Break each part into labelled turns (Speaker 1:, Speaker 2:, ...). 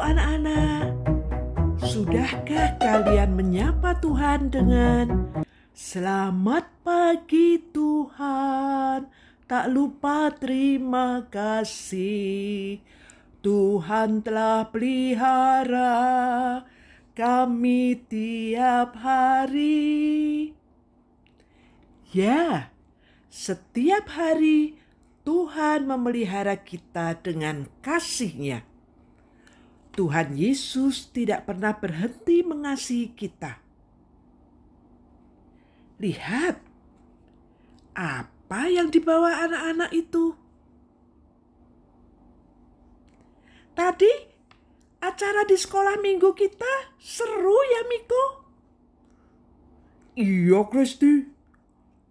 Speaker 1: anak-anak, sudahkah kalian menyapa Tuhan dengan "Selamat pagi, Tuhan"? Tak lupa terima kasih, Tuhan telah pelihara kami tiap hari. Ya, setiap hari Tuhan memelihara kita dengan kasihnya. nya Tuhan Yesus tidak pernah berhenti mengasihi kita. Lihat apa yang dibawa anak-anak itu. Tadi acara di sekolah minggu kita seru ya Miko? Iya Kristi,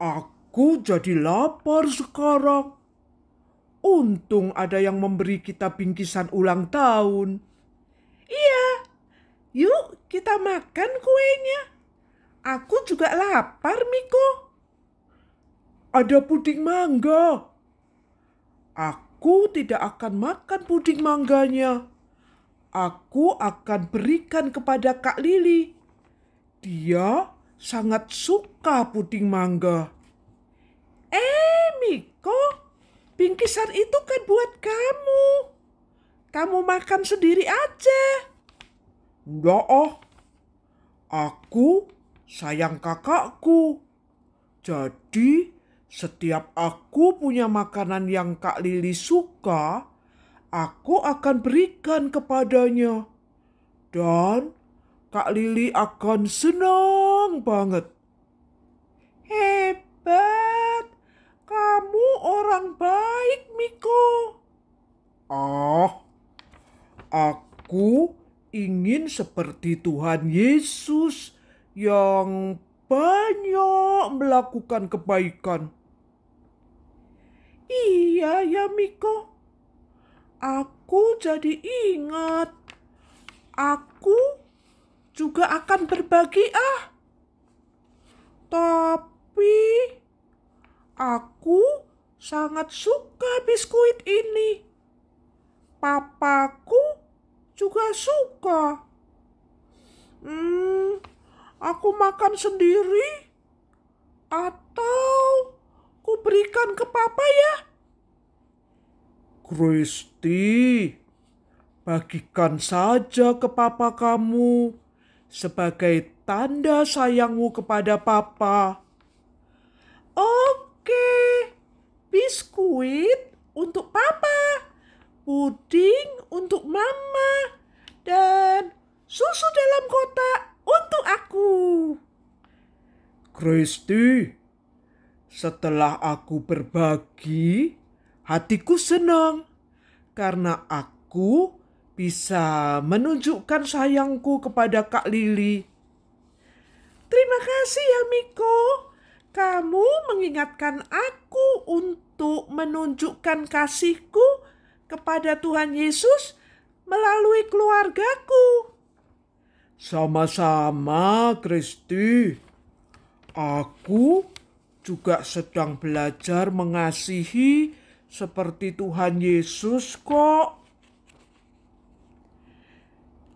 Speaker 1: aku jadi lapar sekarang. Untung ada yang memberi kita bingkisan ulang tahun. Yuk, kita makan kuenya. Aku juga lapar, Miko. Ada puding mangga. Aku tidak akan makan puding mangganya. Aku akan berikan kepada Kak Lili. Dia sangat suka puding mangga. Eh, Miko, bingkisan itu kan buat kamu. Kamu makan sendiri aja udah oh. ah. Aku sayang kakakku. Jadi setiap aku punya makanan yang Kak Lili suka, aku akan berikan kepadanya. Dan Kak Lili akan senang banget. Hebat, kamu orang baik, Miko. Ah, aku ingin seperti Tuhan Yesus yang banyak melakukan kebaikan. Iya ya Miko, aku jadi ingat. Aku juga akan berbagi ah. Tapi aku sangat suka biskuit ini. Papaku juga suka. Hmm, aku makan sendiri atau ku berikan ke papa ya? Kristi, bagikan saja ke papa kamu sebagai tanda sayangmu kepada papa. Oke, biskuit untuk papa, puding untuk mama dan susu dalam kotak untuk aku. Kristi, setelah aku berbagi, hatiku senang karena aku bisa menunjukkan sayangku kepada Kak Lili. Terima kasih ya Miko. Kamu mengingatkan aku untuk menunjukkan kasihku kepada Tuhan Yesus melalui keluargaku. Sama-sama, Kristi. Aku juga sedang belajar mengasihi seperti Tuhan Yesus kok.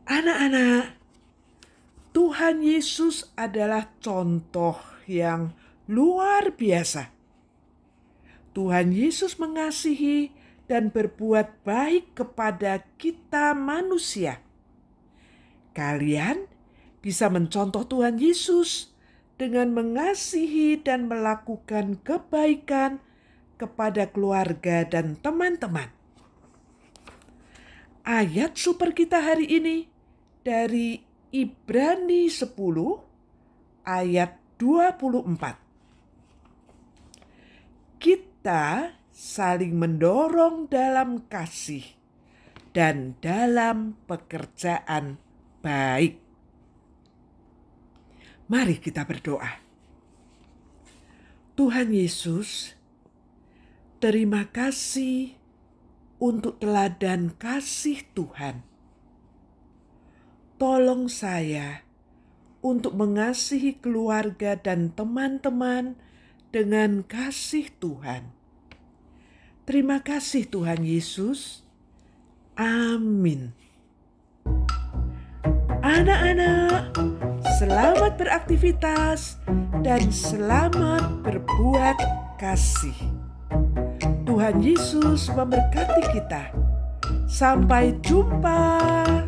Speaker 1: Anak-anak, Tuhan Yesus adalah contoh yang luar biasa. Tuhan Yesus mengasihi dan berbuat baik kepada kita manusia. Kalian bisa mencontoh Tuhan Yesus dengan mengasihi dan melakukan kebaikan kepada keluarga dan teman-teman. Ayat super kita hari ini dari Ibrani 10 ayat 24. Kita saling mendorong dalam kasih dan dalam pekerjaan baik. Mari kita berdoa. Tuhan Yesus, terima kasih untuk teladan kasih Tuhan. Tolong saya untuk mengasihi keluarga dan teman-teman dengan kasih Tuhan Terima kasih Tuhan Yesus. Amin. Anak-anak, selamat beraktivitas dan selamat berbuat kasih. Tuhan Yesus memberkati kita. Sampai jumpa.